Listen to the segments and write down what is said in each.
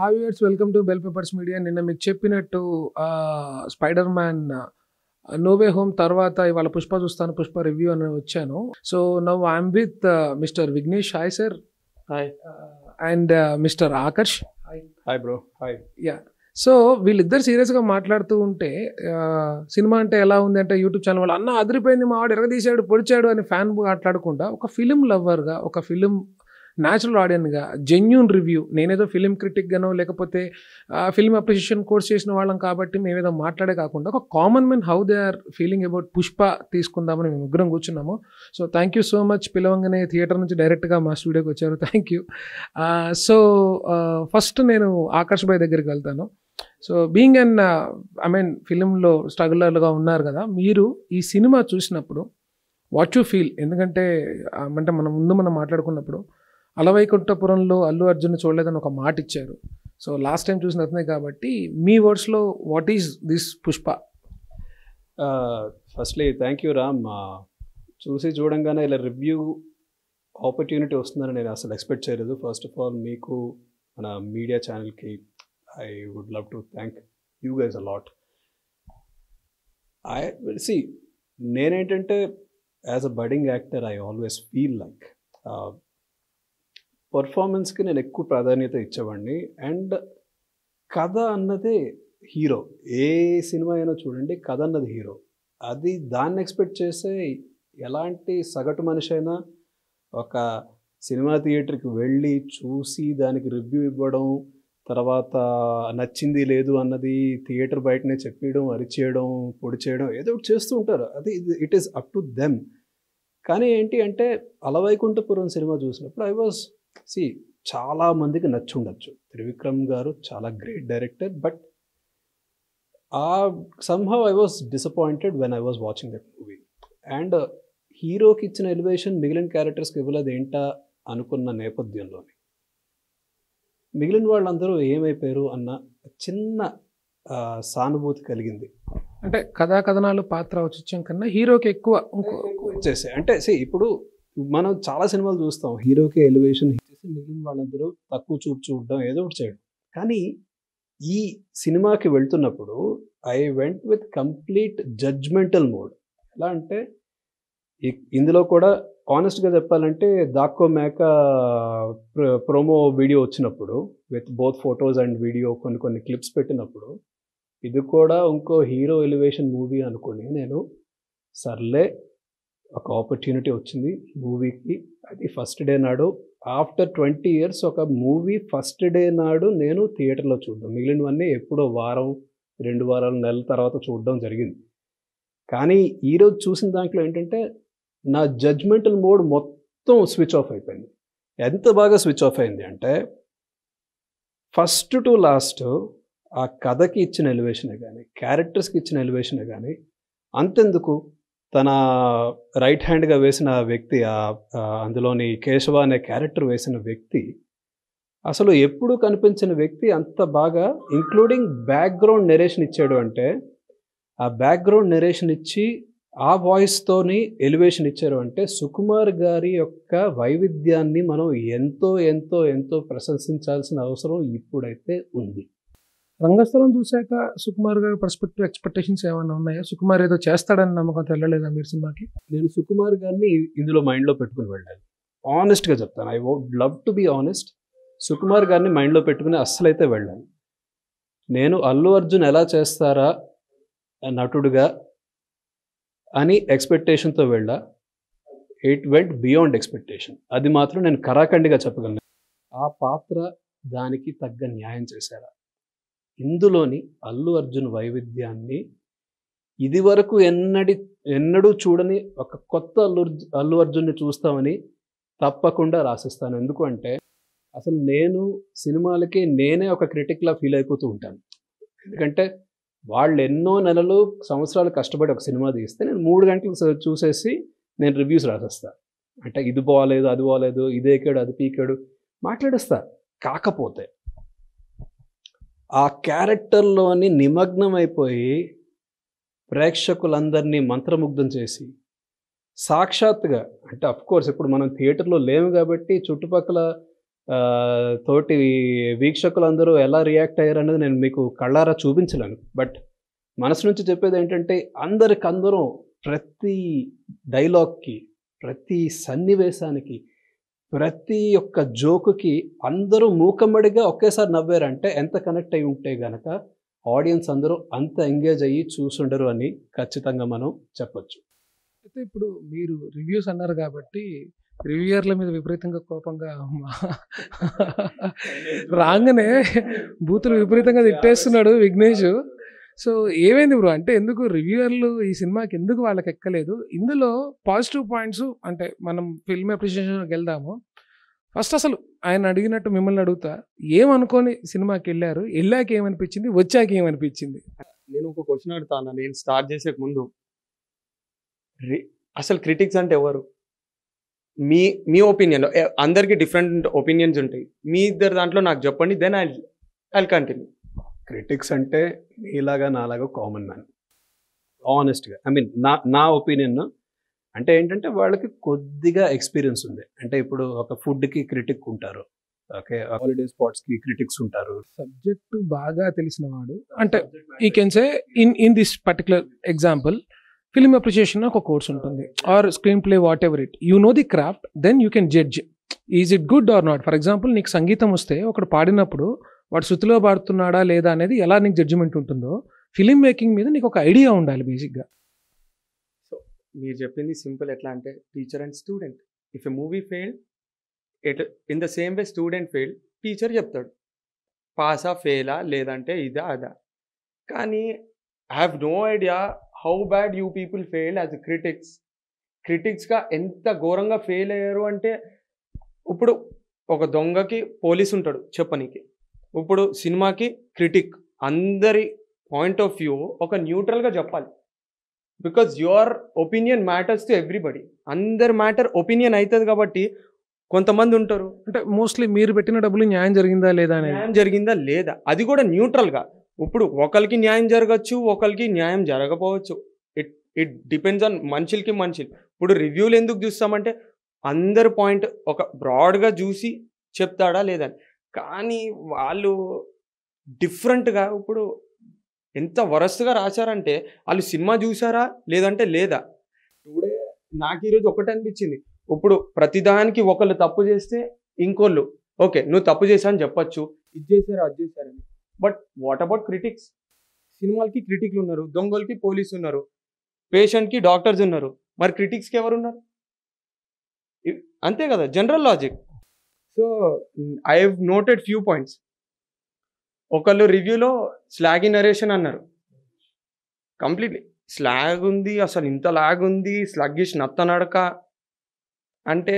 హావ్యూర్స్ welcome to bell papers media నిన్న మీకు చెప్పినట్టు స్పైడర్ మ్యాన్ నోవే హోమ్ తర్వాత ఇవాళ పుష్ప చూస్తాను పుష్ప రివ్యూ అని వచ్చాను so now I'm with mister Vighnesh hi sir hi and mister Akarsh hi bro hi ya so వీళ్ళిద్దరు సీరియస్గా మాట్లాడుతూ ఉంటే సినిమా అంటే ఎలా ఉంది అంటే యూట్యూబ్ ఛానల్ వాళ్ళు అన్న అదిరిపోయింది మా వాడు ఎరగదీశాడు పొడిచాడు అని ఫ్యాన్ మాట్లాడకుండా ఒక ఫిలిం లవర్గా ఒక ఫిలిం న్యాచురల్ ఆడియన్గా జెన్యున్ రివ్యూ నేనేదో ఫిలిం క్రిటిక్గానో లేకపోతే ఫిల్మ్ అప్రిషియేషన్ కోర్స్ చేసిన వాళ్ళం కాబట్టి మేము ఏదో మాట్లాడే కాకుండా ఒక common men how they are feeling about Pushpa తీసుకుందామని మేము ఉగ్రం కూర్చున్నాము so thank you so much పిలవంగానే థియేటర్ నుంచి డైరెక్ట్గా మా స్టూడియోకి వచ్చారు థ్యాంక్ యూ సో ఫస్ట్ నేను ఆకాష్ భాయ్ దగ్గరికి వెళ్తాను so being an I mean ఫిలింలో స్ట్రగులర్గా ఉన్నారు కదా మీరు ఈ సినిమా చూసినప్పుడు వాట్ యు ఫీల్ ఎందుకంటే అంటే మనం ముందు మనం మాట్లాడుకున్నప్పుడు అలవైకుంఠపురంలో అల్లు అర్జున్ చూడలేదని ఒక మాట ఇచ్చారు సో లాస్ట్ టైం చూసిన అతనే కాబట్టి మీ వర్డ్స్లో what is this Pushpa firstly thank you Ram చూసి చూడంగానే ఇలా రివ్యూ ఆపర్చునిటీ వస్తుందని నేను అసలు ఎక్స్పెక్ట్ చేయలేదు ఫస్ట్ ఆఫ్ ఆల్ మీకు మన మీడియా ఛానల్కి I would love to thank you guys a lot I see నేనేంటంటే as a budding actor I always feel like పర్ఫార్మెన్స్కి నేను ఎక్కువ ప్రాధాన్యత ఇచ్చేవాడిని అండ్ కథ అన్నదే హీరో ఏ సినిమా అయినా చూడండి కథ అన్నది హీరో అది దాన్ని ఎక్స్పెక్ట్ చేసే ఎలాంటి సగటు మనిషి అయినా ఒక సినిమా థియేటర్కి వెళ్ళి చూసి దానికి రివ్యూ ఇవ్వడం తర్వాత నచ్చింది లేదు అన్నది థియేటర్ బయటనే చెప్పేయడం అరిచేయడం పొడి చేయడం ఏదో ఒకటి చేస్తూ ఉంటారు అది it is up to them కానీ ఏంటి అంటే అలవైకుంఠపురం సినిమా చూసినప్పుడు ఐ వాజ్ సి చాలా మందికి ఉండొచ్చు త్రివిక్రమ్ గారు చాలా great director but uh somehow I was disappointed when I was watching that movie and హీరోకి ఇచ్చిన ఎలివేషన్ మిగిలిన క్యారెక్టర్స్కి ఇవ్వలేదు ఏంటా అనుకున్న నేపథ్యంలోని మిగిలిన వాళ్ళందరూ ఏమైపోయారు అన్న చిన్న సానుభూతి కలిగింది అంటే కథా కథనాలు పాత్ర ఔచిత్యం కన్నా హీరోకి ఎక్కువ వచ్చేసాయి అంటే ఇప్పుడు మనం చాలా సినిమాలు చూస్తాం హీరోకి ఎలివేషన్ చేసి మిగిలిన వాళ్ళందరూ తక్కువ చూపు చూడడం ఏదో ఒకటి చేయడం కానీ ఈ సినిమాకి వెళ్తున్నప్పుడు I went with complete judgmental mode ఎలా అంటే ఇందులో కూడా ఆనెస్ట్గా చెప్పాలంటే దాక్కో మేక ప్రోమో వీడియో వచ్చినప్పుడు with both photos and video కొన్ని కొన్ని క్లిప్స్ పెట్టినప్పుడు ఇది కూడా ఇంకో హీరో ఎలివేషన్ మూవీ అనుకుని నేను సర్లే ఒక ఆపర్చునిటీ వచ్చింది మూవీకి అది ఫస్ట్ డే నాడు ఆఫ్టర్ ట్వంటీ ఇయర్స్ ఒక మూవీ ఫస్ట్ డే నాడు నేను థియేటర్లో చూడడం మిగిలినవన్నీ ఎప్పుడో వారం రెండు వారాల నెలల తర్వాత చూడడం జరిగింది కానీ ఈరోజు చూసిన దాంట్లో ఏంటంటే నా జడ్జ్మెంటల్ మోడ్ మొత్తం స్విచ్ ఆఫ్ అయిపోయింది ఎంత బాగా స్విచ్ ఆఫ్ అయింది అంటే ఫస్ట్ టు లాస్ట్ ఆ కథకి ఇచ్చిన ఎలివేషనే కానీ క్యారెక్టర్స్కి ఇచ్చిన ఎలివేషనే కానీ అంతెందుకు తన రైట్ హ్యాండ్గా వేసిన వ్యక్తి అందులోని కేశవ అనే క్యారెక్టర్ వేసిన వ్యక్తి అసలు ఎప్పుడు కనిపించిన వ్యక్తి అంత బాగా ఇంక్లూడింగ్ బ్యాక్గ్రౌండ్ నెరేషన్ ఇచ్చాడు అంటే ఆ బ్యాక్గ్రౌండ్ నెరేషన్ ఇచ్చి ఆ వాయిస్తోని ఎలివేషన్ ఇచ్చారు అంటే సుకుమార్ గారి యొక్క వైవిధ్యాన్ని మనం ఎంతో ఎంతో ఎంతో ప్రశంసించాల్సిన అవసరం ఇప్పుడైతే ఉంది రంగస్థలం చూశాక సుకుమార్ గారి పర్స్పెక్టివ్ ఎక్స్పెక్టేషన్స్ ఏమైనా ఉన్నాయా సుకుమార్ ఏదో చేస్తాడని నమ్మకం తెలియలేదా మీరు సినిమాకి నేను సుకుమార్ గారిని ఇందులో మైండ్లో పెట్టుకుని వెళ్ళాను ఆనెస్ట్గా చెప్తాను I would love to be honest Sukumar గారిని మైండ్లో పెట్టుకుని అస్సలైతే వెళ్ళాను నేను అల్లు అర్జున్ ఎలా చేస్తారా నటుడుగా అని ఎక్స్పెక్టేషన్తో వెళ్ళా ఇట్ వెంట్ బియాండ్ ఎక్స్పెక్టేషన్ అది మాత్రం నేను కరాఖండిగా చెప్పగలను ఆ పాత్ర దానికి తగ్గ న్యాయం చేశారా ఇందులోని అల్లు అర్జున్ వైవిధ్యాన్ని ఇది వరకు ఎన్నడి ఎన్నడూ చూడని ఒక కొత్త అల్లు అల్లు అర్జున్ని చూస్తామని తప్పకుండా రాసిస్తాను ఎందుకంటే అసలు నేను సినిమాలకి నేనే ఒక క్రిటిక్లా ఫీల్ అయిపోతూ ఉంటాను ఎందుకంటే వాళ్ళు ఎన్నో నెలలు సంవత్సరాలు కష్టపడి ఒక సినిమా తీస్తే నేను మూడు గంటలు చూసేసి నేను రివ్యూస్ రాసేస్తాను అంటే ఇది బాగాలేదు అది బాగాలేదు ఇదే కేడు అది పీకాడు మాట్లాడేస్తా కాకపోతే ఆ క్యారెక్టర్లోని నిమగ్నమైపోయి ప్రేక్షకులందరినీ మంత్రముగ్ధం చేసి సాక్షాత్గా అంటే కోర్స్ ఇప్పుడు మనం థియేటర్లో లేము కాబట్టి చుట్టుపక్కల తోటి వీక్షకులందరూ ఎలా రియాక్ట్ అయ్యారనేది నేను మీకు కళ్ళారా చూపించలేను బట్ మనసు నుంచి చెప్పేది ఏంటంటే అందరికందరూ ప్రతి డైలాగ్కి ప్రతి సన్నివేశానికి ప్రతి ఒక్క జోకుకి అందరూ మూకమ్మడిగా ఒకేసారి నవ్వారంటే ఎంత కనెక్ట్ అయి ఉంటే గనక ఆడియన్స్ అందరూ అంత ఎంగేజ్ అయ్యి చూసుండరు అని ఖచ్చితంగా మనం చెప్పొచ్చు అయితే ఇప్పుడు మీరు రివ్యూస్ అన్నారు కాబట్టి రివ్యూయర్ల మీద విపరీతంగా కోపంగా రాగానే బూతులు విపరీతంగా తిట్టేస్తున్నాడు విఘ్నేష్ సో ఏమైంది బ్రో అంటే ఎందుకు రివ్యూయర్లు ఈ సినిమాకి ఎందుకు వాళ్ళకి ఎక్కలేదు ఇందులో పాజిటివ్ పాయింట్స్ అంటే మనం ఫిల్మ్ అప్రిషియేషన్కి వెళ్దాము ఫస్ట్ అసలు ఆయన అడిగినట్టు మిమ్మల్ని అడుగుతా ఏమనుకొని సినిమాకి వెళ్ళారు వెళ్ళాక ఏమనిపించింది వచ్చాక ఏమనిపించింది నేను ఒక క్వశ్చన్ అడుగుతాను నేను స్టార్ట్ చేసే ముందు అసలు క్రిటిక్స్ అంటే ఎవరు మీ మీ ఒపీనియన్ అందరికీ డిఫరెంట్ ఒపీనియన్స్ ఉంటాయి మీ ఇద్దరు దాంట్లో నాకు చెప్పండి then I I continue critics అంటే నీలాగా నాలాగా కామన్ మ్యాన్ ఆనెస్ట్గా ఐ మీన్ నా నా ఒపీనియన్ అంటే ఏంటంటే వాళ్ళకి కొద్దిగా ఎక్స్పీరియన్స్ ఉంది అంటే ఇప్పుడు ఒక ఫుడ్కి క్రిటిక్ ఉంటారు ఓకే హాలిడే స్పాట్స్కి క్రిటిక్స్ ఉంటారు సబ్జెక్ట్ బాగా తెలిసిన వాడు అంటే ఈ can say in in this particular example film appreciation ఒక కోర్స్ ఉంటుంది or screenplay whatever it you know the craft then you can judge is it good or not for example నీకు సంగీతం వస్తే ఒకడు పాడినప్పుడు వాడు శృతిలో పాడుతున్నాడా లేదా అనేది ఎలా నీకు జడ్జిమెంట్ ఉంటుందో ఫిలిం మేకింగ్ మీద నీకు ఒక ఐడియా ఉండాలి బేసిక్గా సో మీరు చెప్పింది సింపుల్ ఎట్లా అంటే teacher and student if a movie fail at in the same way student fail teacher చెప్తాడు పాసా ఫెయిలా లేదంటే ఇదా అదా కానీ I have no idea how bad you people fail as critics క్రిటిక్స్గా ఎంత ఘోరంగా ఫెయిల్ అయ్యారు అంటే ఇప్పుడు ఒక దొంగకి పోలీస్ ఉంటాడు చెప్పనీకి ఇప్పుడు సినిమాకి క్రిటిక్ అందరి పాయింట్ ఆఫ్ వ్యూ ఒక న్యూట్రల్గా చెప్పాలి because your opinion matters to everybody అందరి మ్యాటర్ ఒపీనియన్ అవుతుంది కాబట్టి కొంతమంది ఉంటారు అంటే మోస్ట్లీ మీరు పెట్టిన డబ్బులు న్యాయం జరిగిందా లేదా న్యాయం జరిగిందా లేదా అది కూడా న్యూట్రల్గా ఇప్పుడు ఒకరికి న్యాయం జరగచ్చు ఒకరికి న్యాయం జరగకపోవచ్చు ఇట్ ఇట్ డిపెండ్స్ ఆన్ మనుషులకి మనుషులు ఇప్పుడు రివ్యూలు ఎందుకు చూస్తామంటే అందరి పాయింట్ ఒక బ్రాడ్గా చూసి చెప్తాడా లేదని కానీ వాళ్ళు డిఫరెంట్గా ఇప్పుడు ఎంత వరస్గా రాశారంటే వాళ్ళు సినిమా చూసారా లేదంటే లేదా ఇప్పుడే నాకు ఈరోజు ఒకటి అనిపించింది ఇప్పుడు ప్రతిదానికి ఒకళ్ళు తప్పు చేస్తే ఇంకోళ్ళు ఓకే నువ్వు తప్పు చేశా అని చెప్పొచ్చు ఇది చేశారు అది చేశారని బట్ వాట్ అబౌట్ క్రిటిక్స్ సినిమాలకి క్రిటిక్లు ఉన్నారు దొంగలకి పోలీసు ఉన్నారు పేషెంట్కి డాక్టర్స్ ఉన్నారు మరి క్రిటిక్స్కి ఎవరు ఉన్నారు అంతే కదా general logic so I have noted few points ఒకళ్ళు రివ్యూలో స్లాగ్ ఇన్నరేషన్ అన్నారు కంప్లీట్లీ స్లాగ్ ఉంది అసలు ఇంత లాగ్ ఉంది స్లగ్గిష్ నత్తనడక అంటే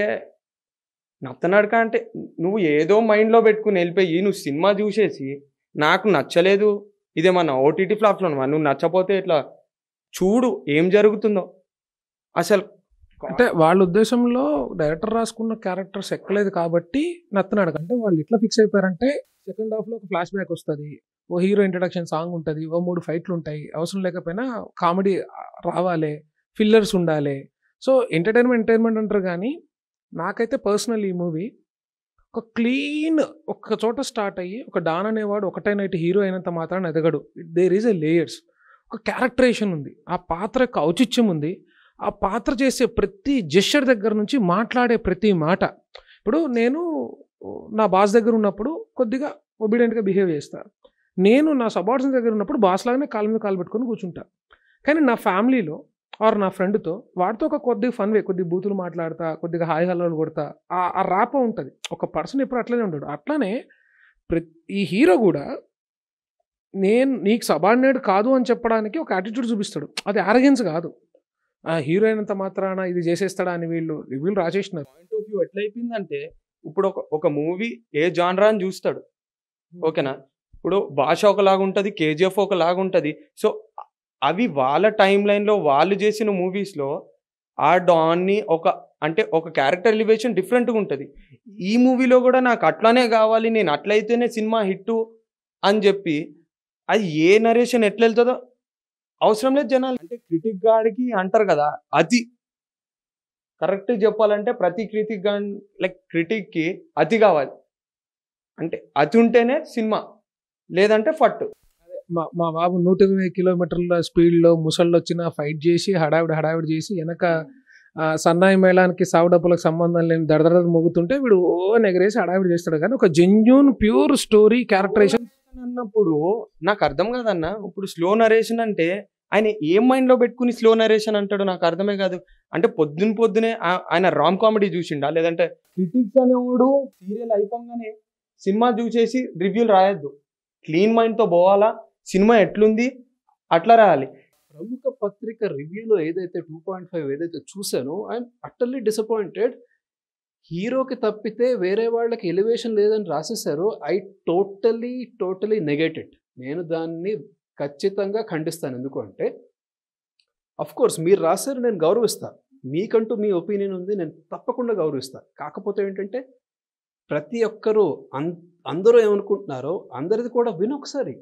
నత్తనడక అంటే నువ్వు ఏదో మైండ్లో పెట్టుకుని వెళ్ళిపోయి నువ్వు సినిమా చూసేసి నాకు నచ్చలేదు ఇదేమన్నా ఓటీటీ ప్లాట్ఫామ్ నువ్వు నచ్చపోతే ఇట్లా చూడు ఏం జరుగుతుందో అసలు అంటే వాళ్ళ ఉద్దేశంలో డైరెక్టర్ రాసుకున్న క్యారెక్టర్స్ ఎక్కలేదు కాబట్టి నత్తనాడు అంటే వాళ్ళు ఇట్లా ఫిక్స్ అయిపోయారంటే సెకండ్ హాఫ్లో ఒక ఫ్లాష్ బ్యాక్ వస్తుంది ఓ హీరో ఇంట్రడక్షన్ సాంగ్ ఉంటుంది ఓ మూడు ఫైట్లు ఉంటాయి అవసరం లేకపోయినా కామెడీ రావాలి ఫిల్లర్స్ ఉండాలి సో ఎంటర్టైన్మెంట్ ఎంటర్టైన్మెంట్ అంటారు కానీ నాకైతే పర్సనల్ ఈ మూవీ ఒక క్లీన్ ఒక చోట స్టార్ట్ అయ్యి ఒక డాన్ అనేవాడు నైట్ హీరో అయినంత మాత్రాన్ని ఎదగడు దేర్ ఈజ్ ఎ లేయర్స్ ఒక క్యారెక్టరేషన్ ఉంది ఆ పాత్రకు ఔచిత్యం ఉంది ఆ పాత్ర చేసే ప్రతి జెషర్ దగ్గర నుంచి మాట్లాడే ప్రతి మాట ఇప్పుడు నేను నా బాస్ దగ్గర ఉన్నప్పుడు కొద్దిగా ఒబీడియంట్గా బిహేవ్ చేస్తాను నేను నా సబార్డ్స్ దగ్గర ఉన్నప్పుడు బాస్ లాగానే కాలు మీద కాలు పెట్టుకొని కూర్చుంటా కానీ నా ఫ్యామిలీలో ఆర్ నా ఫ్రెండ్తో వాడితో ఒక కొద్దిగా ఫన్ వే కొద్ది బూతులు మాట్లాడతా కొద్దిగా హాయి హల్లాలు కొడతా ఆ ఆ ర్యాప్ ఉంటుంది ఒక పర్సన్ ఎప్పుడు అట్లనే ఉండడు అట్లనే ఈ హీరో కూడా నేను నీకు సబార్డినేట్ కాదు అని చెప్పడానికి ఒక యాటిట్యూడ్ చూపిస్తాడు అది ఆరగెన్స్ కాదు ఆ హీరోయిన్ అంత మాత్రాన ఇది చేసేస్తాడా అని వీళ్ళు వీళ్ళు రాసేసినారు పాయింట్ ఆఫ్ వ్యూ ఎట్లయిపోయిందంటే ఇప్పుడు ఒక ఒక మూవీ ఏ జాన్రా అని చూస్తాడు hmm. ఓకేనా ఇప్పుడు భాష ఒకలాగా ఉంటుంది కేజీఎఫ్ ఒకలాగా ఉంటుంది సో అవి వాళ్ళ టైం లైన్లో వాళ్ళు చేసిన మూవీస్లో ఆ డాన్ని ఒక అంటే ఒక క్యారెక్టర్ ఎలివేషన్ డిఫరెంట్గా ఉంటుంది ఈ మూవీలో కూడా నాకు అట్లానే కావాలి నేను అట్లయితేనే సినిమా హిట్టు అని చెప్పి అది ఏ నరేషన్ ఎట్లా వెళ్తుందో అవసరం లేదు జనాలు అంటే క్రిటిక్ గాడికి అంటారు కదా అతి కరెక్ట్ చెప్పాలంటే ప్రతి క్రిటిక్ గా లైక్ క్రిటిక్కి అతి కావాలి అంటే అతి ఉంటేనే సినిమా లేదంటే ఫట్టు మా మా బాబు నూట ఇరవై కిలోమీటర్ల స్పీడ్లో ముసళ్ళు వచ్చిన ఫైట్ చేసి హడావిడి హడావిడి చేసి వెనక సన్నాయి మేళానికి సావు డబ్బులకు సంబంధం లేని దడదడ మోగుతుంటే వీడు ఓ నెగరేసి హడావిడి చేస్తాడు కానీ ఒక జెన్యున్ ప్యూర్ స్టోరీ క్యారెక్టరేషన్ అన్నప్పుడు నాకు అర్థం కాదన్న ఇప్పుడు స్లో నరేషన్ అంటే ఆయన ఏం మైండ్లో పెట్టుకుని స్లో నరేషన్ అంటాడు నాకు అర్థమే కాదు అంటే పొద్దున పొద్దునే ఆయన రామ్ కామెడీ చూసిండా లేదంటే క్రిటిక్స్ అనేవాడు సీరియల్ అయిపోగానే సినిమా చూసేసి రివ్యూలు రాయొద్దు క్లీన్ మైండ్తో పోవాలా సినిమా ఎట్లుంది అట్లా రాయాలి ప్రముఖ పత్రిక రివ్యూలో ఏదైతే టూ పాయింట్ ఫైవ్ ఏదైతే చూశానో ఐఎమ్ అటర్లీ డిసప్పాయింటెడ్ హీరోకి తప్పితే వేరే వాళ్ళకి ఎలివేషన్ లేదని రాసేసారు ఐ టోటలీ టోటలీ నెగేటెడ్ నేను దాన్ని ఖచ్చితంగా ఖండిస్తాను ఎందుకు అంటే కోర్స్ మీరు రాశారు నేను గౌరవిస్తాను మీకంటూ మీ ఒపీనియన్ ఉంది నేను తప్పకుండా గౌరవిస్తాను కాకపోతే ఏంటంటే ప్రతి ఒక్కరూ అన్ అందరూ ఏమనుకుంటున్నారో అందరిది కూడా విను ఒకసారి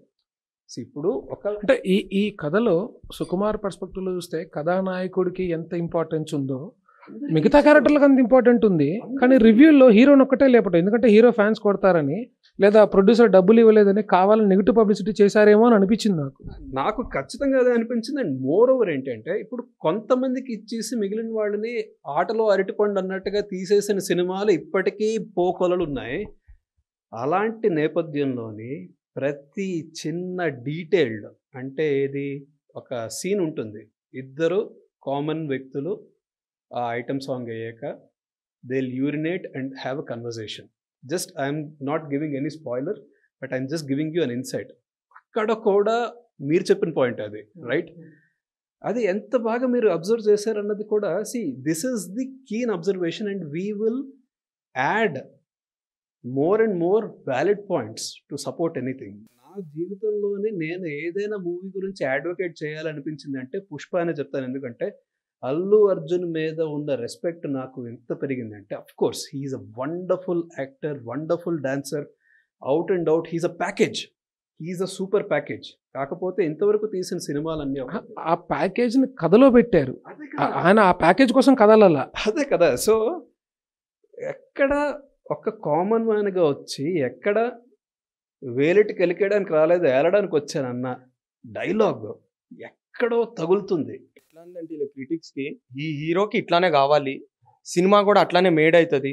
ఇప్పుడు ఒక అంటే ఈ ఈ కథలో సుకుమార్ పర్స్పెక్టివ్లో చూస్తే కథానాయకుడికి ఎంత ఇంపార్టెన్స్ ఉందో మిగతా క్యారెక్టర్లకు అంత ఇంపార్టెంట్ ఉంది కానీ రివ్యూలో హీరోని ఒక్కటే లేపట ఎందుకంటే హీరో ఫ్యాన్స్ కొడతారని లేదా ప్రొడ్యూసర్ డబ్బులు ఇవ్వలేదని కావాలని నెగిటివ్ పబ్లిసిటీ చేశారేమో అని అనిపించింది నాకు నాకు ఖచ్చితంగా అదే అనిపించింది అండ్ మోర్ ఓవర్ ఏంటంటే ఇప్పుడు కొంతమందికి ఇచ్చేసి మిగిలిన వాళ్ళని ఆటలో అరటిపండు అన్నట్టుగా తీసేసిన సినిమాలు ఇప్పటికీ పోకొలలు ఉన్నాయి అలాంటి నేపథ్యంలోని ప్రతి చిన్న డీటెయిల్డ్ అంటే ఏది ఒక సీన్ ఉంటుంది ఇద్దరు కామన్ వ్యక్తులు ఆ ఐటమ్ సాంగ్ అయ్యాక they urinate and have a conversation just I'm not giving any spoiler but I'm just giving you an insight అక్కడ కూడా మీరు చెప్పిన పాయింట్ అది రైట్ అది ఎంత బాగా మీరు అబ్జర్వ్ చేశారన్నది కూడా see this is the keen observation and we will add more and more valid points to support anything నా జీవితంలోనే నేను ఏదైనా మూవీ గురించి అడ్వకేట్ చేయాలనిపించింది అంటే పుష్ప అనే చెప్తాను ఎందుకంటే అల్లు అర్జున్ మీద ఉన్న రెస్పెక్ట్ నాకు ఎంత పెరిగిందంటే of course he's a wonderful actor wonderful dancer out and out he's a package he's a super package కాకపోతే ఇంతవరకు తీసిన సినిమాలన్నీ ఆ ప్యాకేజ్ని కథలో పెట్టారు ఆయన ఆ ప్యాకేజ్ కోసం కదలల్లా అదే కదా సో ఎక్కడ ఒక కామన్ మ్యాన్గా వచ్చి ఎక్కడ వేలిటి కలికేయడానికి రాలేదు ఏలడానికి వచ్చానన్న డైలాగ్ ఎక్కడో తగులుతుంది అంటే ఇలా కి ఈ హీరోకి ఇట్లానే కావాలి సినిమా కూడా అట్లానే మేడ్ అవుతుంది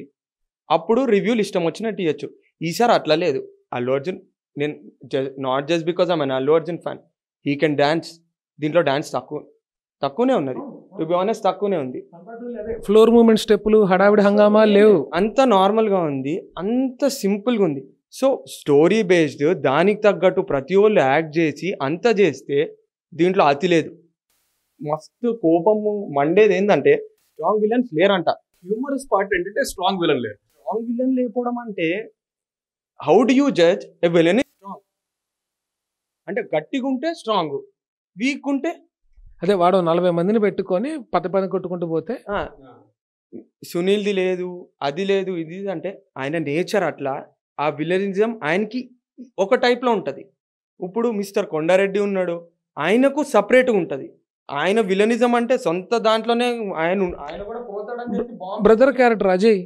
అప్పుడు రివ్యూలు ఇష్టం వచ్చినట్టు ఇవ్వచ్చు ఈసారి అట్లా లేదు అల్లు అర్జున్ నేను not just because I'm Allu Arjun fan he can dance దీంట్లో డాన్స్ తక్కువ తక్కువనే ఉన్నది టు బి ఆనెస్ట్ తక్కువనే ఉంది ఫ్లోర్ మూమెంట్ స్టెప్పులు హడావిడి హంగామా లేవు అంత నార్మల్గా ఉంది అంత సింపుల్గా ఉంది సో స్టోరీ బేస్డ్ దానికి తగ్గట్టు ప్రతి ఒళ్ళు యాక్ట్ చేసి అంత చేస్తే దీంట్లో అతి లేదు మస్తు కోపము మండేది ఏంటంటే స్ట్రాంగ్ విలన్స్ లేరంట హ్యూమరస్ పార్ట్ ఏంటంటే స్ట్రాంగ్ విలన్ లేరు స్ట్రాంగ్ విలన్ లేకపోవడం అంటే how do you judge a villain strong అంటే గట్టిగా ఉంటే స్ట్రాంగ్ వీక్ ఉంటే అదే వాడు నలభై మందిని పెట్టుకొని పద పద కొట్టుకుంటూ పోతే సునీల్ది లేదు అది లేదు ఇది అంటే ఆయన నేచర్ అట్లా ఆ విలనిజం ఆయనకి ఒక టైప్లో ఉంటుంది ఇప్పుడు మిస్టర్ కొండారెడ్డి ఉన్నాడు ఆయనకు సపరేట్గా ఉంటుంది ఆయన విలనిజం అంటే సొంత దాంట్లోనే ఆయన ఆయన కూడా పోతాడని చెప్పి brother character Ajay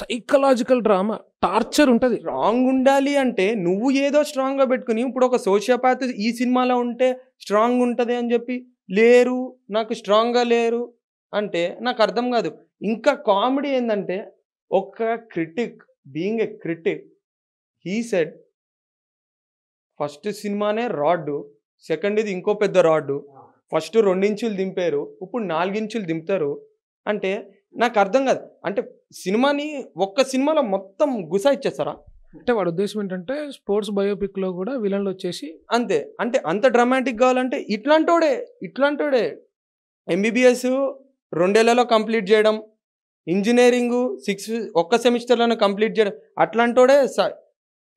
psychological drama torture ఉంటుంది రాంగ్ ఉండాలి అంటే నువ్వు ఏదో స్ట్రాంగ్గా పెట్టుకుని ఇప్పుడు ఒక సోషియోపాత్ ఈ సినిమాలో ఉంటే స్ట్రాంగ్ ఉంటుంది అని చెప్పి లేరు నాకు స్ట్రాంగ్గా లేరు అంటే నాకు అర్థం కాదు ఇంకా కామెడీ ఏంటంటే ఒక critic being a critic he said first సినిమానే రాడ్డు సెకండ్ ఇది ఇంకో పెద్ద రాడ్డు ఫస్ట్ రెండించులు దింపారు ఇప్పుడు నాలుగించులు దింపుతారు అంటే నాకు అర్థం కాదు అంటే సినిమాని ఒక్క సినిమాలో మొత్తం గుసా ఇచ్చేస్తారా అంటే వాడి ఉద్దేశం ఏంటంటే స్పోర్ట్స్ బయోపిక్లో కూడా విలన్లు వచ్చేసి అంతే అంటే అంత డ్రామాటిక్ కావాలంటే ఇట్లాంటోడే ఇట్లాంటోడే ఎంబీబీఎస్ రెండేళ్లలో కంప్లీట్ చేయడం ఇంజనీరింగ్ సిక్స్ ఒక్క సెమిస్టర్లోనే కంప్లీట్ చేయడం అట్లాంటోడే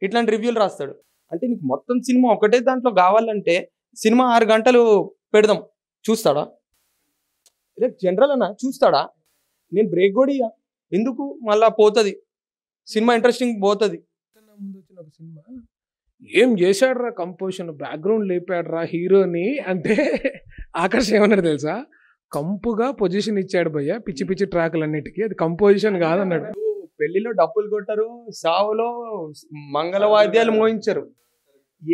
ఇట్లాంటి రివ్యూలు రాస్తాడు అంటే నీకు మొత్తం సినిమా ఒకటే దాంట్లో కావాలంటే సినిమా ఆరు గంటలు పెడదాం చూస్తాడా రేపు జనరల్ అన్న చూస్తాడా నేను బ్రేక్ కూడా ఎందుకు మళ్ళా పోతుంది సినిమా ఇంట్రెస్టింగ్ పోతుంది సినిమా ఏం చేశాడరా కంపోజిషన్ బ్యాక్గ్రౌండ్ లేపాడరా హీరోని అంటే ఆకర్షణ ఏమన్నారు తెలుసా కంపుగా పొజిషన్ ఇచ్చాడు భయ్య పిచ్చి పిచ్చి అన్నిటికీ అది కంపోజిషన్ కాదన్నాడు పెళ్లిలో డబ్బులు కొట్టరు సావులో మంగళవాద్యాలు మోయించరు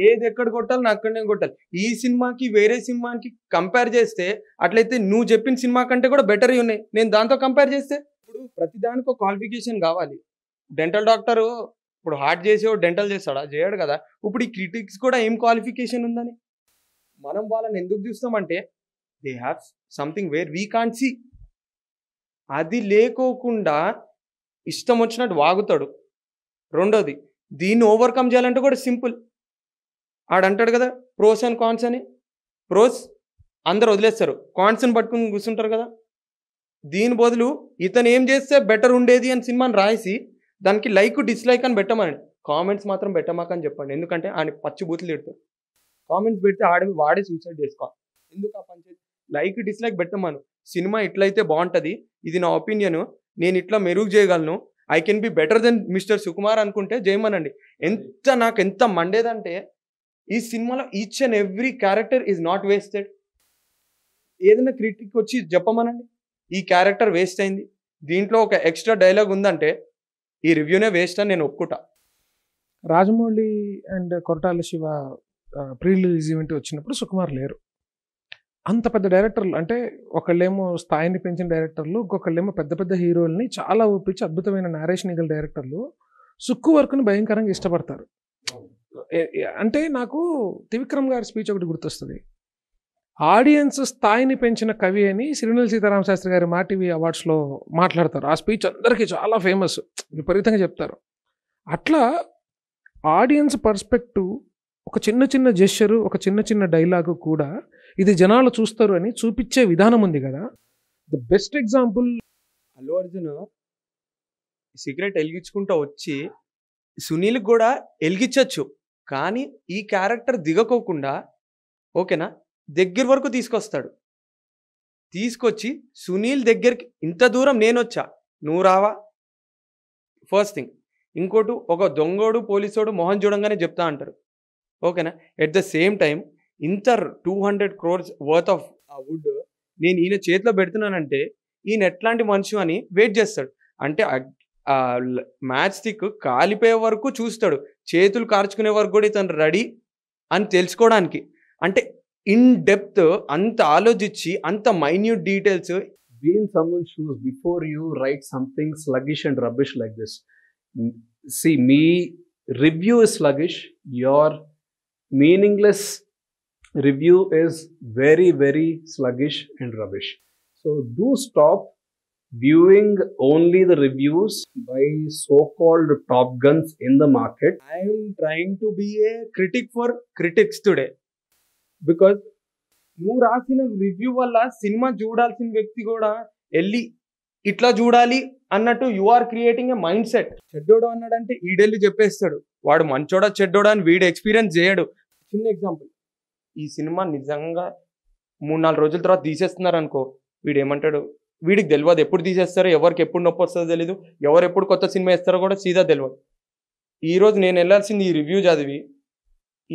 ఏది ఎక్కడ కొట్టాలి నా అక్కడ నేను కొట్టాలి ఈ సినిమాకి వేరే సినిమాకి కంపేర్ చేస్తే అట్లయితే నువ్వు చెప్పిన సినిమా కంటే కూడా బెటర్ ఉన్నాయి నేను దాంతో కంపేర్ చేస్తే ఇప్పుడు ప్రతిదానికి ఒక క్వాలిఫికేషన్ కావాలి డెంటల్ డాక్టర్ ఇప్పుడు హార్ట్ చేసే డెంటల్ చేస్తాడా చేయడు కదా ఇప్పుడు ఈ క్రిటిక్స్ కూడా ఏం క్వాలిఫికేషన్ ఉందని మనం వాళ్ళని ఎందుకు చూస్తామంటే they have something where we can't see అది లేకోకుండా ఇష్టం వచ్చినట్టు వాగుతాడు రెండోది దీన్ని ఓవర్కమ్ చేయాలంటే కూడా సింపుల్ ఆడంటాడు కదా ప్రోస్ అండ్ కాన్స్ అని ప్రోస్ అందరు వదిలేస్తారు కాన్స్ని పట్టుకుని కూర్చుంటారు కదా దీని బదులు ఇతను ఏం చేస్తే బెటర్ ఉండేది అని సినిమాని రాసి దానికి లైక్ డిస్లైక్ అని పెట్టమని కామెంట్స్ మాత్రం పెట్టమాకని చెప్పండి ఎందుకంటే ఆయన పచ్చి బూతులు తిడతారు కామెంట్స్ పెడితే ఆడవి వాడే సూసైడ్ చేసుకోవాలి ఎందుకు ఆ చేసి లైక్ డిస్లైక్ పెట్టమను సినిమా ఇట్లయితే బాగుంటుంది ఇది నా ఒపీనియన్ నేను ఇట్లా మెరుగు చేయగలను I can be better than mister Sukumar అనుకుంటే జయమనండి ఎంత నాకు ఎంత మండేదంటే ఈ సినిమాలో each and every character is not wasted ఏదైనా క్రిటిక్ వచ్చి చెప్పమనండి ఈ క్యారెక్టర్ వేస్ట్ అయింది దీంట్లో ఒక ఎక్స్ట్రా డైలాగ్ ఉందంటే ఈ రివ్యూనే వేస్ట్ అని నేను ఒప్పుకుంటా Rajamouli and Koratala Siva pre release event వచ్చినప్పుడు సుకుమార్ లేరు అంత పెద్ద డైరెక్టర్లు అంటే ఒకళ్ళేమో స్థాయిని పెంచిన డైరెక్టర్లు ఇంకొకళ్ళేమో పెద్ద పెద్ద హీరోల్ని చాలా ఒప్పించి అద్భుతమైన నారేషన్ ఇగల డైరెక్టర్లు సుక్కు వర్క్ని భయంకరంగా ఇష్టపడతారు అంటే నాకు త్రివిక్రమ్ గారి స్పీచ్ ఒకటి గుర్తొస్తుంది ఆడియన్స్ స్థాయిని పెంచిన కవి అని సిరినల్ సీతారామ శాస్త్రి గారి మా టీవీ అవార్డ్స్లో మాట్లాడతారు ఆ స్పీచ్ అందరికీ చాలా ఫేమస్ విపరీతంగా చెప్తారు అట్లా ఆడియన్స్ పర్స్పెక్టివ్ ఒక చిన్న చిన్న జెస్చరు ఒక చిన్న చిన్న డైలాగు కూడా ఇది జనాలు చూస్తారు అని చూపించే విధానం ఉంది కదా the best example Allu Arjun cigarette వెలిగించుకుంటూ వచ్చి సునీల్కి కూడా ఎలిగించచ్చు కానీ ఈ క్యారెక్టర్ దిగకోకుండా ఓకేనా దగ్గర వరకు తీసుకొస్తాడు తీసుకొచ్చి సునీల్ దగ్గరికి ఇంత దూరం నేను వచ్చా నువ్వు రావా ఫస్ట్ థింగ్ ఇంకోటి ఒక దొంగోడు పోలీసోడు మొహం చూడంగానే చెప్తా అంటారు ఓకేనా ఎట్ ద సేమ్ టైం ఇంత two hundred crores worth of ఆ వుడ్ నేను ఈయన చేతిలో పెడుతున్నానంటే ఈయన ఎట్లాంటి మనిషి అని వెయిట్ చేస్తాడు అంటే మ్యాచ్ స్టిక్ కాలిపోయే వరకు చూస్తాడు చేతులు కార్చుకునే వరకు కూడా ఇతను రెడీ అని తెలుసుకోవడానికి అంటే ఇన్ డెప్త్ అంత ఆలోచించి అంత minute details been someone shoes before you write something sluggish and rubbish like this see me review is sluggish your meaningless review is very very sluggish and rubbish so do stop viewing only the reviews by so-called top guns in the market. I am trying to be a critic for critics today because నువ్వు రాసిన review వల్ల cinema చూడాల్సిన వ్యక్తి కూడా వెళ్ళి ఇట్లా చూడాలి అన్నట్టు you are creating a mindset చెడ్డోడు అన్నాడంటే ఈడెళ్ళి చెప్పేస్తాడు వాడు మంచోడా చెడ్డోడా అని వీడు ఎక్స్పీరియన్స్ చేయడు చిన్న ఎగ్జాంపుల్ ఈ సినిమా నిజంగా మూడు నాలుగు రోజుల తర్వాత తీసేస్తున్నారు అనుకో వీడు ఏమంటాడు వీడికి తెలియదు ఎప్పుడు తీసేస్తారో ఎవరికి ఎప్పుడు నొప్పి వస్తుందో తెలియదు ఎవరు ఎప్పుడు కొత్త సినిమా ఇస్తారో కూడా సీదా తెలియదు ఈరోజు నేను వెళ్ళాల్సింది ఈ రివ్యూ చదివి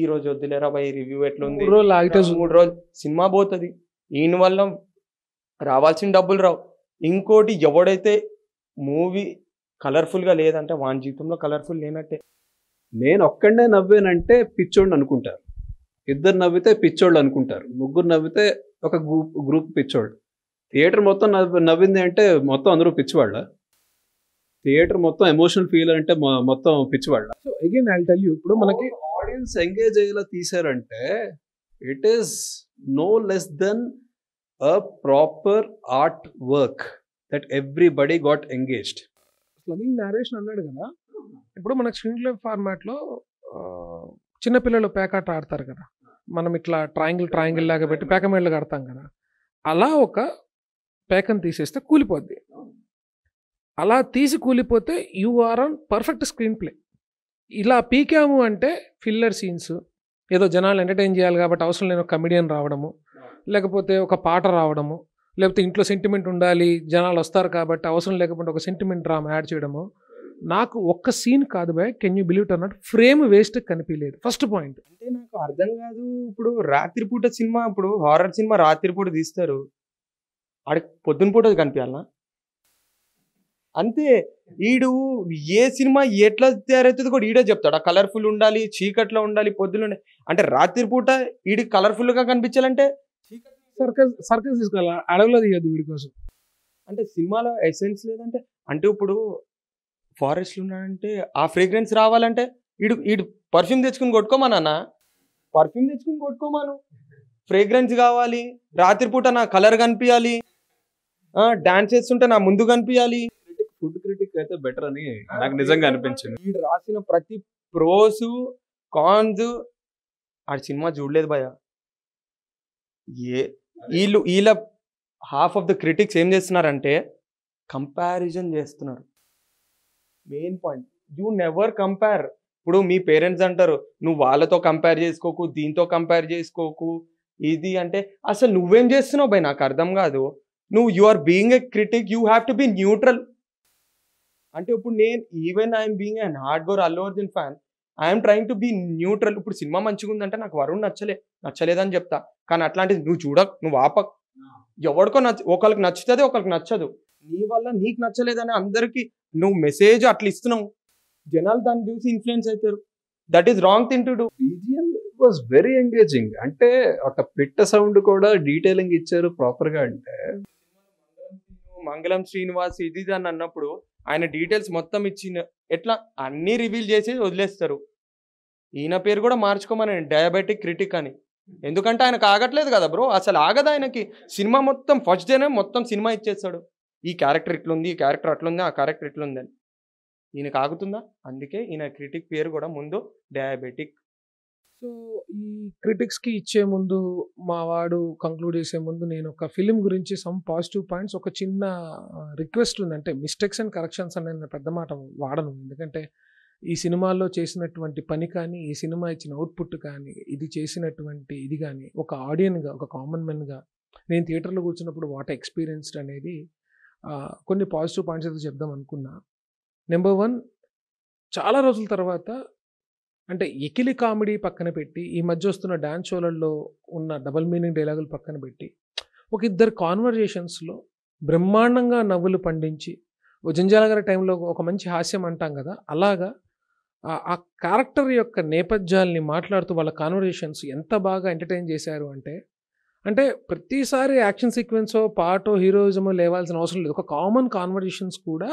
ఈ రోజు వద్దులేరా ఈ రివ్యూ ఎట్లుంది మూడు రోజులు సినిమా పోతుంది ఈయన వల్ల రావాల్సిన డబ్బులు రావు ఇంకోటి ఎవడైతే మూవీ కలర్ఫుల్గా లేదంటే వాని జీవితంలో కలర్ఫుల్ లేనట్టే నేను ఒక్కడే నవ్వానంటే పిచ్చోళ్ళు అనుకుంటారు ఇద్దరు నవ్వితే పిచ్చోళ్ళు అనుకుంటారు ముగ్గురు నవ్వితే ఒక గ్రూప్ గ్రూప్ పిచ్చోళ్ళు థియేటర్ మొత్తం నవ్వింది అంటే మొత్తం అందరూ పిచ్చివాళ్ళ థియేటర్ మొత్తం ఎమోషనల్ ఫీల్ అంటే మొత్తం పిచ్చివాళ్ళ so again I tell you ఇప్పుడు మనకి ఆడియన్స్ ఎంగేజ్ అయ్యేలా తీసారంటే it is no less than a proper art work that everybody got engaged slugging narration అన్నాడు కదా ఇప్పుడు మనకు స్క్రీన్ ఫార్మాట్లో చిన్నపిల్లలు పేకాట ఆడతారు కదా మనం ఇట్లా ట్రయాంగిల్ ట్రయాంగిల్ లాగా పెట్టి పేకమేళ్ళు కడతాం కదా అలా ఒక పేకను తీసేస్తే కూలిపోద్ది అలా తీసి కూలిపోతే you are on perfect screenplay ఇలా పీకాము అంటే ఫిల్లర్ సీన్స్ ఏదో జనాలు ఎంటర్టైన్ చేయాలి కాబట్టి అవసరం లేని కమెడియన్ రావడము లేకపోతే ఒక పాట రావడము లేకపోతే ఇంట్లో సెంటిమెంట్ ఉండాలి జనాలు వస్తారు కాబట్టి అవసరం లేకపోతే ఒక సెంటిమెంట్ డ్రామా యాడ్ చేయడము నాకు ఒక్క సీన్ కాదు బాయ్ కెన్ యూ బిలీవ్ అన్నట్టు ఫ్రేమ్ వేస్ట్ కనిపించలేదు ఫస్ట్ పాయింట్ అంటే నాకు అర్థం కాదు ఇప్పుడు రాత్రిపూట సినిమా ఇప్పుడు హారర్ సినిమా రాత్రిపూట తీస్తారు ఆడ పొద్దున పూట కనిపించాలనా అంతే ఈడు ఏ సినిమా ఎట్లా తయారవుతుంది కూడా ఈడే చెప్తాడు ఆ కలర్ఫుల్ ఉండాలి చీకట్లో ఉండాలి పొద్దులు ఉండాలి అంటే రాత్రి పూట ఈడి కలర్ఫుల్గా కనిపించాలంటే సర్కస్ సర్కస్ తీసుకోవాలి అడవిలో తీయద్దు వీడి కోసం అంటే సినిమాలో ఎసెన్స్ లేదంటే అంటే ఇప్పుడు ఫారెస్ట్ ఉన్నాడంటే ఆ ఫ్రేగ్రెన్స్ రావాలంటే ఈడు ఈడు పర్ఫ్యూమ్ తెచ్చుకుని కొట్టుకోమా అన్న పర్ఫ్యూమ్ తెచ్చుకుని కొట్టుకోమాను ఫ్రేగ్రెన్స్ కావాలి రాత్రిపూట నా కలర్ కనిపించాలి డాన్స్ చేస్తుంటే నా ముందు కనిపించాలి ఫుడ్ క్రిటిక్ అయితే బెటర్ అని నాకు నిజంగా అనిపించింది వీడు రాసిన ప్రతి ప్రోస్ కాన్స్ ఆ సినిమా చూడలేదు భయ ఏ వీళ్ళు వీళ్ళ హాఫ్ ఆఫ్ ద క్రిటిక్స్ ఏం చేస్తున్నారంటే కంపారిజన్ చేస్తున్నారు main point you never compare ఇప్పుడు మీ పేరెంట్స్ అంటారు నువ్వు వాళ్ళతో కంపేర్ చేసుకోకు దీంతో కంపేర్ చేసుకోకు ఇది అంటే అసలు నువ్వేం చేస్తున్నావు భయ్ నాకు అర్థం కాదు నువ్వు you are being a critic you have to be neutral అంటే ఇప్పుడు నేను even I'm being and hardcore Allu Arjun fan I'm trying to be neutral ఇప్పుడు సినిమా మంచిగా ఉందంటే నాకు వరుణ్ నచ్చలే నచ్చలేదని చెప్తా కానీ అట్లాంటిది నువ్వు చూడక్ నువ్వు ఆపక్ ఎవరికో నచ్చ ఒకరికి నచ్చుతుంది ఒకరికి నచ్చదు నీ వల్ల నీకు నచ్చలేదని అందరికీ నువ్వు మెసేజ్ అట్లా ఇస్తున్నావు జనాలు దాన్ని చూసి ఇన్ఫ్లుయెన్స్ అవుతారు that is wrong thing to do BGM was very engaging అంటే ఒక పిట్ట సౌండ్ కూడా డీటెయిలింగ్ ఇచ్చారు ప్రాపర్ గా అంటే మంగళం శ్రీనివాస్ ఇది అని అన్నప్పుడు ఆయన డీటెయిల్స్ మొత్తం ఇచ్చిన ఎట్లా అన్ని రివీల్ చేసి వదిలేస్తారు ఈయన పేరు కూడా మార్చుకోమని డయాబెటిక్ క్రిటిక్ అని ఎందుకంటే ఆయనకు ఆగట్లేదు కదా బ్రో అసలు ఆగదు ఆయనకి సినిమా మొత్తం ఫస్ట్ డేనే మొత్తం సినిమా ఇచ్చేస్తాడు ఈ క్యారెక్టర్ ఇట్లుంది ఈ క్యారెక్టర్ అట్లుంది ఆ క్యారెక్టర్ అని ఈయనకు ఆగుతుందా అందుకే ఈయన క్రిటిక్ పేరు కూడా ముందు డయాబెటిక్ సో ఈ క్రిటిక్స్కి ఇచ్చే ముందు మా వాడు కంక్లూడ్ చేసే ముందు నేను ఒక ఫిలిం గురించి సమ్ పాజిటివ్ పాయింట్స్ ఒక చిన్న రిక్వెస్ట్ ఉందంటే మిస్టేక్స్ అండ్ కరెక్షన్స్ అనేది పెద్ద మాట వాడను ఎందుకంటే ఈ సినిమాల్లో చేసినటువంటి పని కానీ ఈ సినిమా ఇచ్చిన అవుట్పుట్ కానీ ఇది చేసినటువంటి ఇది కానీ ఒక ఆడియన్గా ఒక కామన్ మెన్గా నేను థియేటర్లో కూర్చున్నప్పుడు వాట్ ఎక్స్పీరియన్స్డ్ అనేది కొన్ని పాజిటివ్ పాయింట్స్ అయితే చెప్దాం అనుకున్నా నెంబర్ వన్ చాలా రోజుల తర్వాత అంటే ఎకిలి కామెడీ పక్కన పెట్టి ఈ మధ్య వస్తున్న డ్యాన్స్ షోలలో ఉన్న డబల్ మీనింగ్ డైలాగులు పక్కన పెట్టి ఒక ఇద్దరు కాన్వర్జేషన్స్లో బ్రహ్మాండంగా నవ్వులు పండించి జంజాల గారి టైంలో ఒక మంచి హాస్యం అంటాం కదా అలాగా ఆ క్యారెక్టర్ యొక్క నేపథ్యాల్ని మాట్లాడుతూ వాళ్ళ కాన్వర్జేషన్స్ ఎంత బాగా ఎంటర్టైన్ చేశారు అంటే అంటే ప్రతిసారి యాక్షన్ సీక్వెన్సో పాటో హీరోయిజమో లేవాల్సిన అవసరం లేదు ఒక కామన్ కాన్వర్జేషన్స్ కూడా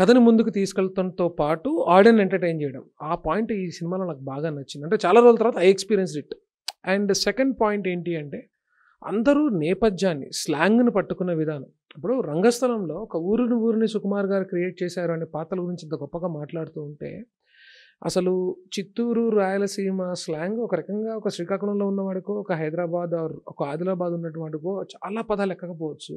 కథను ముందుకు తీసుకెళ్తంతో పాటు ఆడియన్ ఎంటర్టైన్ చేయడం ఆ పాయింట్ ఈ సినిమాలో నాకు బాగా నచ్చింది అంటే చాలా రోజుల తర్వాత I experience it and second point ఏంటి అంటే అందరూ నేపథ్యాన్ని స్లాంగ్ను పట్టుకున్న విధానం ఇప్పుడు రంగస్థలంలో ఒక ఊరిని ఊరిని సుకుమార్ గారు క్రియేట్ చేశారు అనే పాత్ర గురించి ఇంత గొప్పగా మాట్లాడుతూ ఉంటే అసలు చిత్తూరు రాయలసీమ స్లాంగ్ ఒక రకంగా ఒక శ్రీకాకుళంలో ఉన్నవాడికో ఒక హైదరాబాద్ ఒక ఆదిలాబాద్ ఉన్నటువంటికో చాలా పదాలు ఎక్కకపోవచ్చు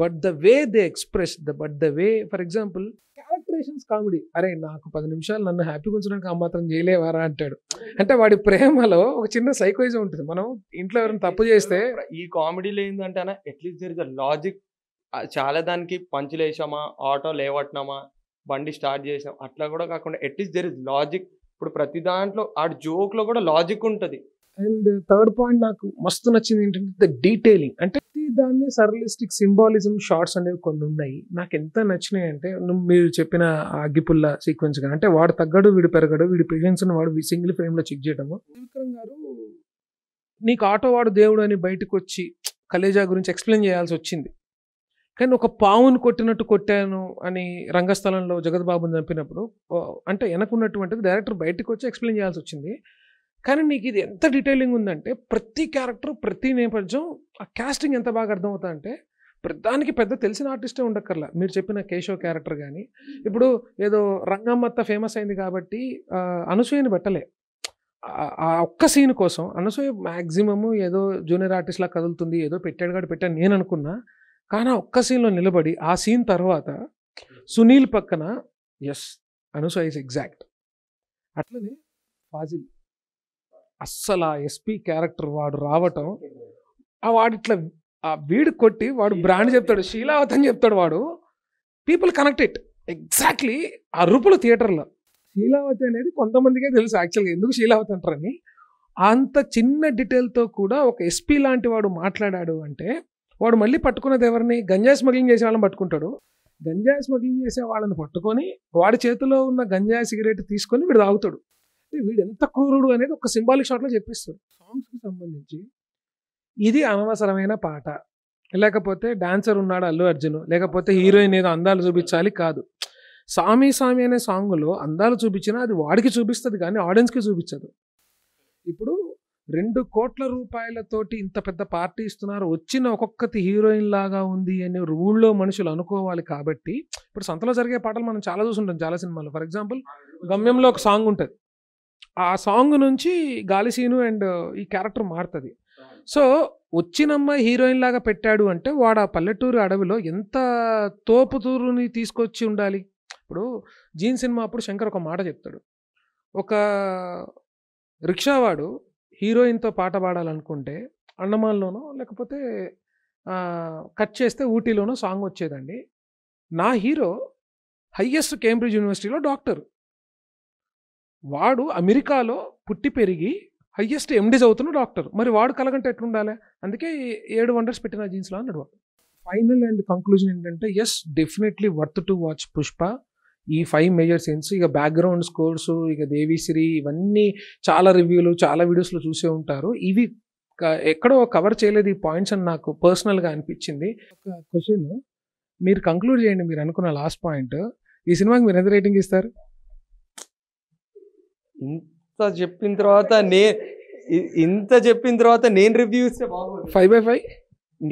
but the way they express the but the way for example characterizations comedy అరే నాకు పది నిమిషాలు నన్ను హ్యాపీగా ఉంచడానికి ఆ మాత్రం చేయలేవారా అంటాడు అంటే వాడి ప్రేమలో ఒక చిన్న సైకోయిజం ఉంటుంది మనం ఇంట్లో ఎవరైనా తప్పు చేస్తే ఈ కామెడీలో ఏంటంటే అట్లీస్ట్ దేర్ ఇస్ లాజిక్ చాలా దానికి పంచులేసామా ఆటో లేవట్నామా బండి స్టార్ట్ చేసాం అట్లా కూడా కాకుండా అట్లీస్ట్ దేర్ ఇస్ లాజిక్ ఇప్పుడు ప్రతి దాంట్లో ఆ జోక్లో కూడా లాజిక్ ఉంటుంది అండ్ థర్డ్ పాయింట్ నాకు మస్తు నచ్చింది ఏంటంటే ద డీటెయిలింగ్ అంటే దాన్ని సర్లిస్టిక్ సింబాలిజం షార్ట్స్ అనేవి కొన్ని ఉన్నాయి నాకు ఎంత నచ్చినాయి అంటే మీరు చెప్పిన అగ్గిపుల్ల సీక్వెన్స్ కానీ అంటే వాడు తగ్గడు వీడు పెరగడు వీడి పేషెంట్స్ని వాడు సింగిల్ ఫ్రేమ్లో చెక్ చేయడము విక్రమ్ గారు నీకు ఆటో వాడు దేవుడు అని బయటకు వచ్చి కలేజా గురించి ఎక్స్ప్లెయిన్ చేయాల్సి వచ్చింది కానీ ఒక పావును కొట్టినట్టు కొట్టాను అని రంగస్థలంలో జగద్బాబుని చంపినప్పుడు అంటే వెనకున్నటువంటిది డైరెక్టర్ బయటకు వచ్చి ఎక్స్ప్లెయిన్ చేయాల్సి వచ్చింది కానీ నీకు ఇది ఎంత డీటెయిలింగ్ ఉందంటే ప్రతి క్యారెక్టర్ ప్రతి నేపథ్యం ఆ క్యాస్టింగ్ ఎంత బాగా అర్థమవుతా అంటే దానికి పెద్ద తెలిసిన ఆర్టిస్టే ఉండక్కర్లా మీరు చెప్పిన కేశవ్ క్యారెక్టర్ కానీ ఇప్పుడు ఏదో రంగమ్మత్త ఫేమస్ అయింది కాబట్టి అనసూయని పెట్టలే ఆ ఒక్క సీన్ కోసం అనసూయ మ్యాక్సిమమ్ ఏదో జూనియర్ ఆర్టిస్ట్లా కదులుతుంది ఏదో పెట్టాడు కాదు పెట్టాను నేను అనుకున్నా కానీ ఆ ఒక్క సీన్లో నిలబడి ఆ సీన్ తర్వాత సునీల్ పక్కన ఎస్ అనసూయ ఇస్ ఎగ్జాక్ట్ అట్లనే ఫాజిల్ అస్సలు ఆ ఎస్పీ క్యారెక్టర్ వాడు రావటం ఆ వాడు ఇట్లా ఆ వీడు కొట్టి వాడు బ్రాండ్ చెప్తాడు శీలావత్ అని చెప్తాడు వాడు పీపుల్ కనెక్టెడ్ ఎగ్జాక్ట్లీ ఆ రూపులు థియేటర్లో శీలావతి అనేది కొంతమందికే తెలుసు యాక్చువల్గా ఎందుకు శీలావతి అంటారని అంత చిన్న డీటెయిల్తో కూడా ఒక ఎస్పీ లాంటి వాడు మాట్లాడాడు అంటే వాడు మళ్ళీ పట్టుకున్నది ఎవరిని గంజాయి స్మగ్లింగ్ చేసే వాళ్ళని పట్టుకుంటాడు గంజాయి స్మగ్లింగ్ చేసే వాళ్ళని పట్టుకొని వాడి చేతిలో ఉన్న గంజాయి సిగరెట్ తీసుకొని వీడు తాగుతాడు వీడు ఎంత క్రూరుడు అనేది ఒక సింబాలిక్ షాట్లో చెప్పిస్తాడు సాంగ్స్కి సంబంధించి ఇది అనవసరమైన పాట లేకపోతే డాన్సర్ ఉన్నాడు అల్లు అర్జున్ లేకపోతే హీరోయిన్ ఏదో అందాలు చూపించాలి కాదు సామి సామి అనే సాంగ్లో అందాలు చూపించినా అది వాడికి చూపిస్తుంది కానీ ఆడియన్స్కి చూపించదు ఇప్పుడు రెండు కోట్ల రూపాయలతోటి ఇంత పెద్ద పార్టీ ఇస్తున్నారు వచ్చిన ఒక్కొక్కటి హీరోయిన్ లాగా ఉంది అని ఊళ్ళో మనుషులు అనుకోవాలి కాబట్టి ఇప్పుడు సంతలో జరిగే పాటలు మనం చాలా చూసుంటాం చాలా సినిమాలు ఫర్ ఎగ్జాంపుల్ గమ్యంలో ఒక సాంగ్ ఉంటుంది ఆ సాంగ్ నుంచి గాలి సీను అండ్ ఈ క్యారెక్టర్ మారుతుంది సో వచ్చినమ్మ హీరోయిన్ లాగా పెట్టాడు అంటే వాడు ఆ పల్లెటూరు అడవిలో ఎంత తోపుతూరుని తీసుకొచ్చి ఉండాలి ఇప్పుడు జీన్ సినిమా అప్పుడు శంకర్ ఒక మాట చెప్తాడు ఒక రిక్షావాడు హీరోయిన్తో పాట పాడాలనుకుంటే అండమాన్లోనో లేకపోతే కట్ చేస్తే ఊటీలోనో సాంగ్ వచ్చేదండి నా హీరో హయ్యెస్ట్ కేంబ్రిడ్జ్ యూనివర్సిటీలో డాక్టర్ వాడు అమెరికాలో పుట్టి పెరిగి హయ్యెస్ట్ ఎండీస్ అవుతున్న డాక్టర్ మరి వాడు కలగంటే ఎట్లుండాలి అందుకే ఏడు వండర్స్ పెట్టిన జీన్స్లో అన్నాడు వాడు ఫైనల్ అండ్ కంక్లూజన్ ఏంటంటే yes definitely worth to watch Pushpa ఈ ఫైవ్ మేజర్ సెన్స్ ఇక బ్యాక్గ్రౌండ్ స్కోర్స్ ఇక దేవిశ్రీ ఇవన్నీ చాలా రివ్యూలు చాలా వీడియోస్లో చూసే ఉంటారు ఇవి ఎక్కడో కవర్ చేయలేదు ఈ పాయింట్స్ అని నాకు పర్సనల్గా అనిపించింది ఒక క్వశ్చన్ మీరు కంక్లూడ్ చేయండి మీరు అనుకున్న లాస్ట్ పాయింట్ ఈ సినిమాకి మీరు ఎంత రేటింగ్ ఇస్తారు ఇంత చెప్పిన తర్వాత నే ఇంత చెప్పిన తర్వాత నేను రివ్యూ ఇస్తే బాగోదు ఫైవ్ బై ఫైవ్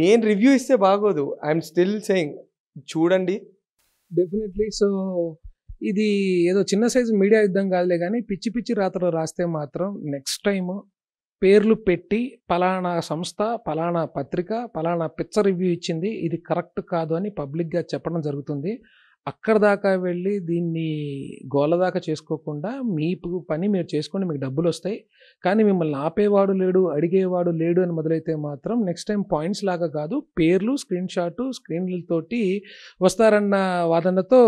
నేను రివ్యూ ఇస్తే బాగోదు ఐఎమ్ స్టిల్ సెయింగ్ చూడండి డెఫినెట్లీ సో ఇది ఏదో చిన్న సైజు మీడియా యుద్ధం కాదులే కానీ పిచ్చి పిచ్చి రాత్రులు రాస్తే మాత్రం నెక్స్ట్ టైమ్ పేర్లు పెట్టి పలానా సంస్థ పలానా పత్రిక పలానా పిక్చర్ రివ్యూ ఇచ్చింది ఇది కరెక్ట్ కాదు అని పబ్లిక్గా చెప్పడం జరుగుతుంది అక్కడ దాకా వెళ్ళి దీన్ని గోలదాకా చేసుకోకుండా మీ పని మీరు చేసుకోండి మీకు డబ్బులు వస్తాయి కానీ మిమ్మల్ని ఆపేవాడు లేడు అడిగేవాడు లేడు అని మొదలైతే మాత్రం నెక్స్ట్ టైం పాయింట్స్ లాగా కాదు పేర్లు స్క్రీన్ షాట్ స్క్రీన్లతోటి వస్తారన్న వాదనతో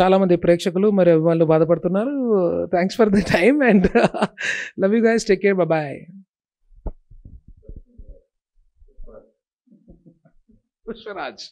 చాలామంది ప్రేక్షకులు మరి వాళ్ళు బాధపడుతున్నారు thanks for the time and love you guys take care bye Pushparaj